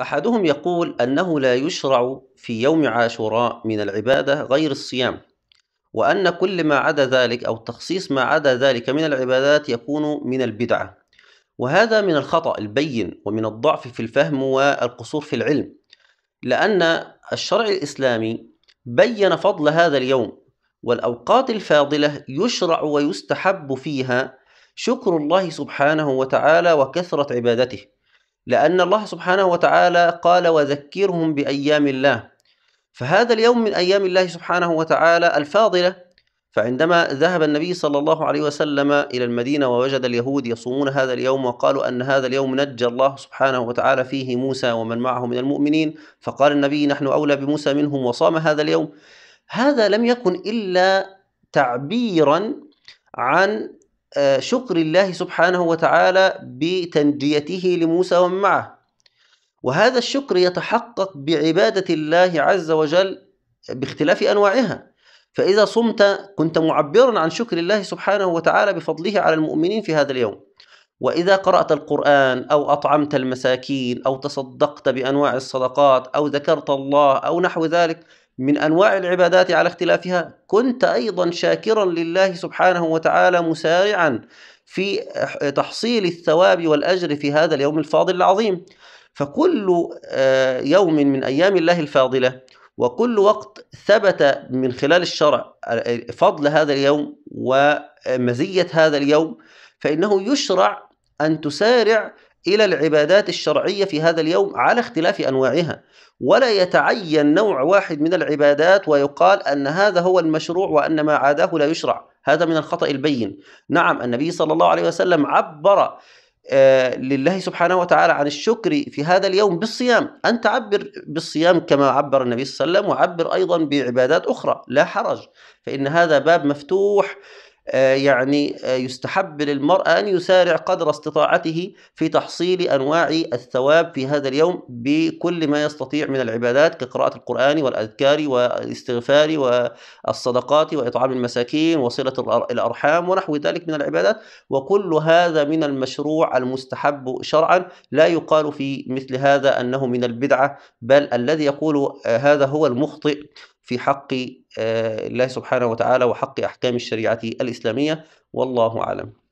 أحدهم يقول أنه لا يشرع في يوم عاشوراء من العبادة غير الصيام وأن كل ما عدا ذلك أو تخصيص ما عدا ذلك من العبادات يكون من البدعة وهذا من الخطأ البين ومن الضعف في الفهم والقصور في العلم لأن الشرع الإسلامي بين فضل هذا اليوم والأوقات الفاضلة يشرع ويستحب فيها شكر الله سبحانه وتعالى وكثرة عبادته لأن الله سبحانه وتعالى قال وذكرهم بأيام الله فهذا اليوم من أيام الله سبحانه وتعالى الفاضلة فعندما ذهب النبي صلى الله عليه وسلم إلى المدينة ووجد اليهود يصومون هذا اليوم وقالوا أن هذا اليوم نجى الله سبحانه وتعالى فيه موسى ومن معه من المؤمنين فقال النبي نحن أولى بموسى منهم وصام هذا اليوم هذا لم يكن إلا تعبيرا عن آه، شكر الله سبحانه وتعالى بتنجيته لموسى ومن معه وهذا الشكر يتحقق بعبادة الله عز وجل باختلاف أنواعها فإذا صمت كنت معبرا عن شكر الله سبحانه وتعالى بفضله على المؤمنين في هذا اليوم وإذا قرأت القرآن أو أطعمت المساكين أو تصدقت بأنواع الصدقات أو ذكرت الله أو نحو ذلك من انواع العبادات على اختلافها كنت ايضا شاكرا لله سبحانه وتعالى مسارعا في تحصيل الثواب والاجر في هذا اليوم الفاضل العظيم فكل آه، يوم من ايام الله الفاضله وكل وقت ثبت من خلال الشرع آه، فضل هذا اليوم ومزيه هذا اليوم فانه يشرع ان تسارع إلى العبادات الشرعية في هذا اليوم على اختلاف أنواعها ولا يتعين نوع واحد من العبادات ويقال أن هذا هو المشروع وأن ما عداه لا يشرع هذا من الخطأ البين نعم النبي صلى الله عليه وسلم عبر آه، لله سبحانه وتعالى عن الشكر في هذا اليوم بالصيام أن تعبر بالصيام كما عبر النبي صلى الله عليه وسلم وعبر أيضا بعبادات أخرى لا حرج فإن هذا باب مفتوح آه، يعني آه، يستحب للمرأة أن يسارع قدر استطاعته في تحصيل أنواع الثواب في هذا اليوم بكل ما يستطيع من العبادات كقراءة القرآن والأذكار والاستغفار والصدقات وإطعام المساكين وصلة الأرحام ونحو ذلك من العبادات وكل هذا من المشروع المستحب شرعا لا يقال في مثل هذا أنه من البدعة بل الذي يقول آه، هذا هو المخطئ في حق آه، الله سبحانه وتعالى وحق أحكام الشريعة الإسلامية والله أعلم